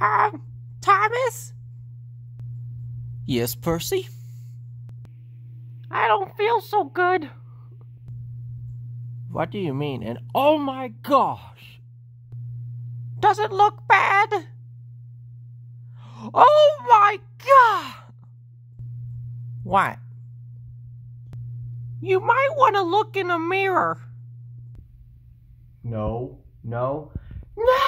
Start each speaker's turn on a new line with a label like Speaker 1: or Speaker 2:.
Speaker 1: Um, Thomas?
Speaker 2: Yes, Percy?
Speaker 1: I don't feel so good.
Speaker 3: What do you mean? And
Speaker 4: oh my gosh! Does it look bad?
Speaker 5: Oh my god! What? You might want to look in a mirror.
Speaker 6: No, no, no!